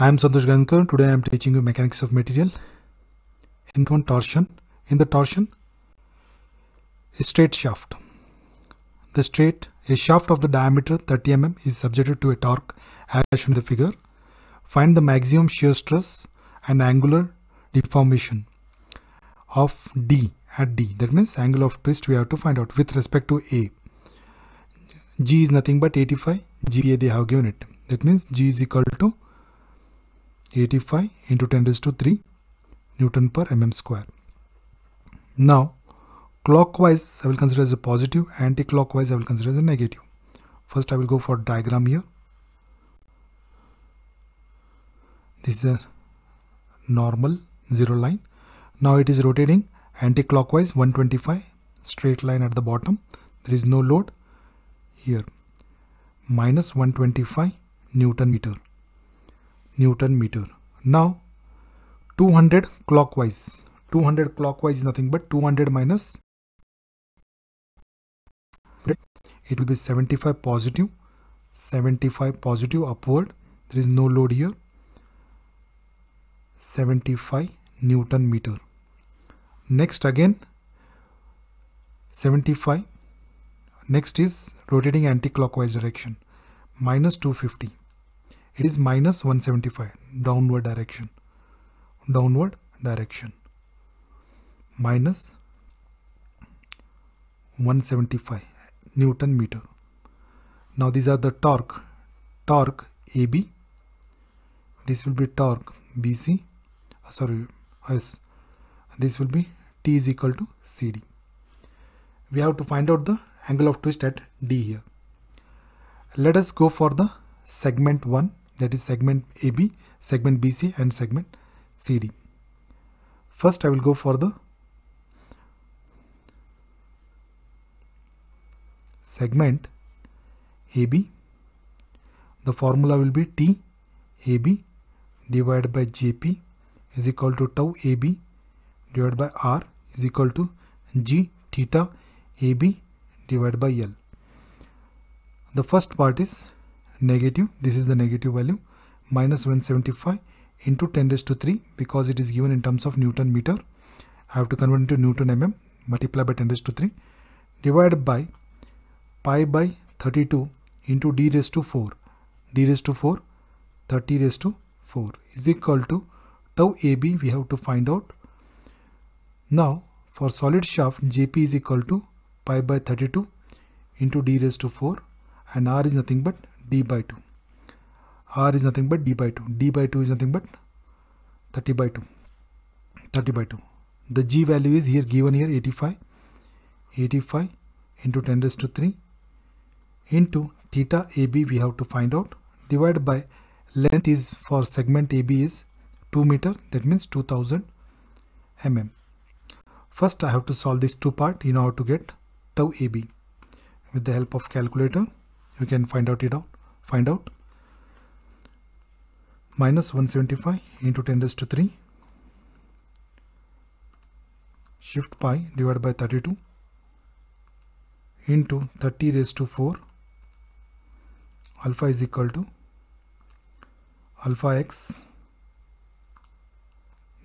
I am Santosh Gankar. Today I am teaching you mechanics of material. In one torsion, in the torsion, a straight shaft. The straight, a shaft of the diameter 30 mm is subjected to a torque as shown in the figure. Find the maximum shear stress and angular deformation of D at D. That means angle of twist we have to find out with respect to A. G is nothing but 85, GPA they have given it. That means G is equal to 85 into 10 raised to 3 Newton per mm square. Now clockwise I will consider as a positive, anti-clockwise I will consider as a negative. First I will go for diagram here. This is a normal zero line. Now it is rotating anti-clockwise 125 straight line at the bottom. There is no load here minus 125 Newton meter. Newton meter. Now 200 clockwise. 200 clockwise is nothing but 200 minus. It will be 75 positive, 75 positive upward. There is no load here. 75 Newton meter. Next again 75. Next is rotating anti-clockwise direction minus 250 it is minus 175 downward direction downward direction minus 175 newton meter now these are the torque torque AB this will be torque BC uh, sorry yes this will be T is equal to CD we have to find out the angle of twist at D here let us go for the segment 1 that is segment AB, segment BC and segment CD. First I will go for the segment AB. The formula will be T AB divided by JP is equal to tau AB divided by R is equal to G theta AB divided by L. The first part is negative this is the negative value minus 175 into 10 raised to 3 because it is given in terms of newton meter I have to convert into newton mm multiply by 10 raised to 3 divided by pi by 32 into d raised to 4 d raised to 4 30 raised to 4 is equal to tau AB we have to find out. Now for solid shaft JP is equal to pi by 32 into d raised to 4 and R is nothing but d by 2 r is nothing but d by 2 d by 2 is nothing but 30 by 2 30 by 2 the g value is here given here 85 85 into 10 raised to 3 into theta ab we have to find out divided by length is for segment ab is 2 meter that means 2000 mm first i have to solve this two part in order to get tau ab with the help of calculator you can find out it out find out minus 175 into 10 raised to 3 shift pi divided by 32 into 30 raised to 4 alpha is equal to alpha x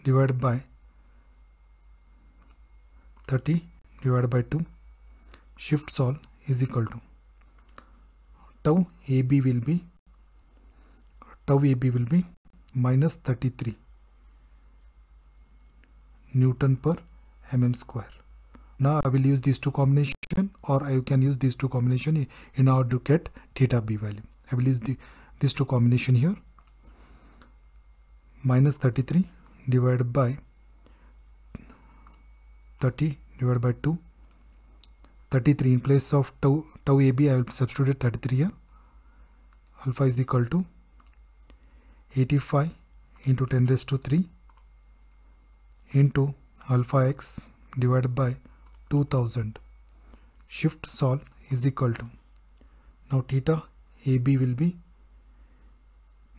divided by 30 divided by 2 shift solve is equal to tau AB will be tau AB will be minus 33 Newton per mm square. Now I will use these two combination or I can use these two combination in order to get theta B value. I will use the, these two combination here minus 33 divided by 30 divided by 2 33 in place of tau, tau AB I will substitute 33 here. Alpha is equal to 85 into 10 raised to 3 into alpha x divided by 2000 shift sol is equal to now theta AB will be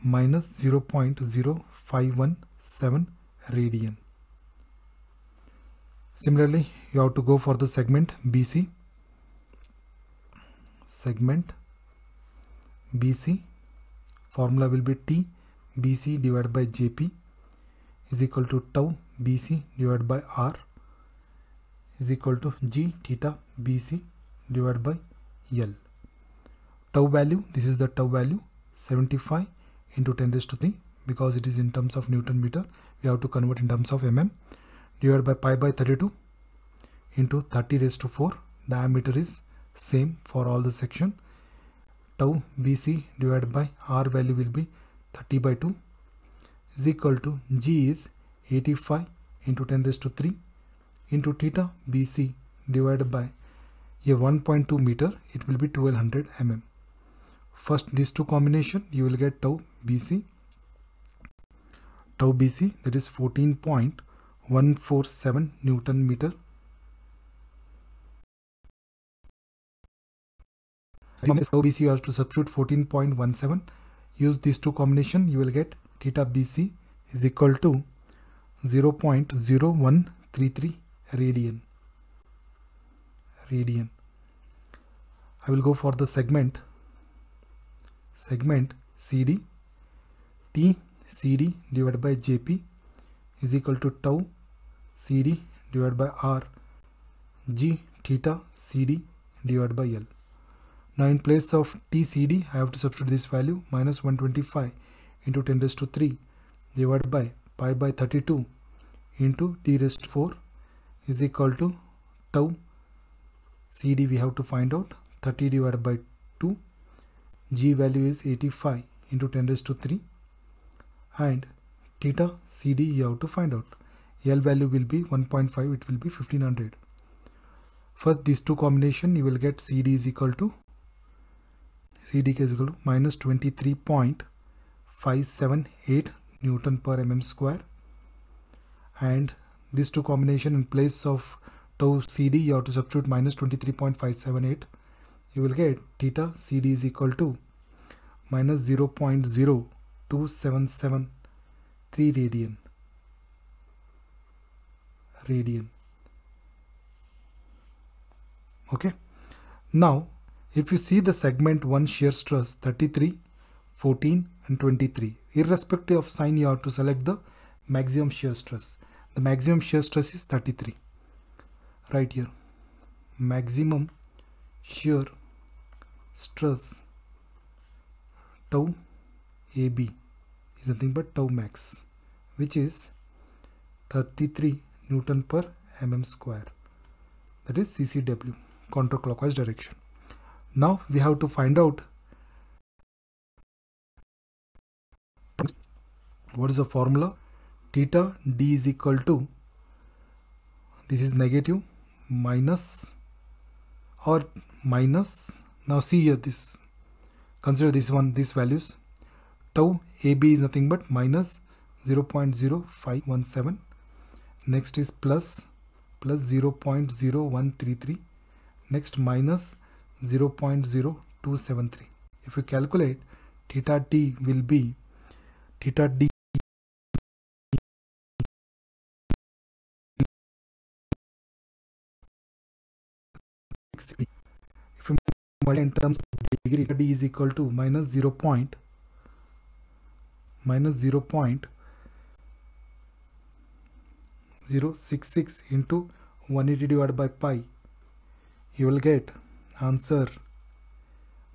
minus 0.0517 radian. Similarly, you have to go for the segment BC segment BC formula will be T BC divided by JP is equal to tau BC divided by R is equal to G theta BC divided by L. Tau value, this is the tau value 75 into 10 raised to 3 because it is in terms of Newton meter. We have to convert in terms of mm divided by pi by 32 into 30 raised to 4 diameter is same for all the section tau BC divided by R value will be 30 by 2 is equal to G is 85 into 10 raised to 3 into theta BC divided by a 1.2 meter it will be 1200 mm. First these two combination you will get tau BC tau BC that is 14.147 Newton meter Minus OBC you have to substitute 14.17. Use these two combination you will get theta BC is equal to 0 0.0133 radian. Radian. I will go for the segment segment CD T CD divided by JP is equal to tau CD divided by R G theta CD divided by L. Now in place of TCD, I have to substitute this value minus 125 into 10 raised to 3 divided by pi by 32 into t raised to 4 is equal to tau CD we have to find out 30 divided by 2 G value is 85 into 10 raised to 3 and theta CD you have to find out L value will be 1.5 it will be 1500 first these two combination you will get CD is equal to CDK is equal to minus 23.578 Newton per mm square. And these two combination in place of tau CD you have to substitute minus 23.578. You will get theta CD is equal to minus 0 0.0277 radian radian okay now if you see the segment 1 shear stress 33, 14 and 23, irrespective of sign you have to select the maximum shear stress. The maximum shear stress is 33. Right here. Maximum shear stress tau AB is nothing but tau max which is 33 Newton per mm square that is CCW counterclockwise direction. Now we have to find out what is the formula theta d is equal to this is negative minus or minus now see here this consider this one these values tau ab is nothing but minus 0.0517 next is plus plus 0.0133 next minus 0.0273. If you calculate, theta t will be theta d if you multiply in terms of degree d is equal to minus 0 point minus 0 point 0.066 into 180 divided by pi you will get answer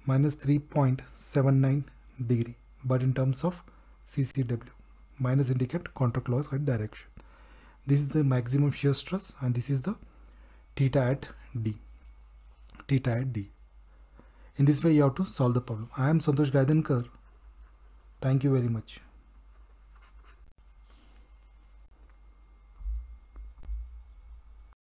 minus 3.79 degree but in terms of CCW minus indicate counterclockwise direction. This is the maximum shear stress and this is the theta at D. Theta at D. In this way you have to solve the problem. I am Santosh Gaidankar. Thank you very much.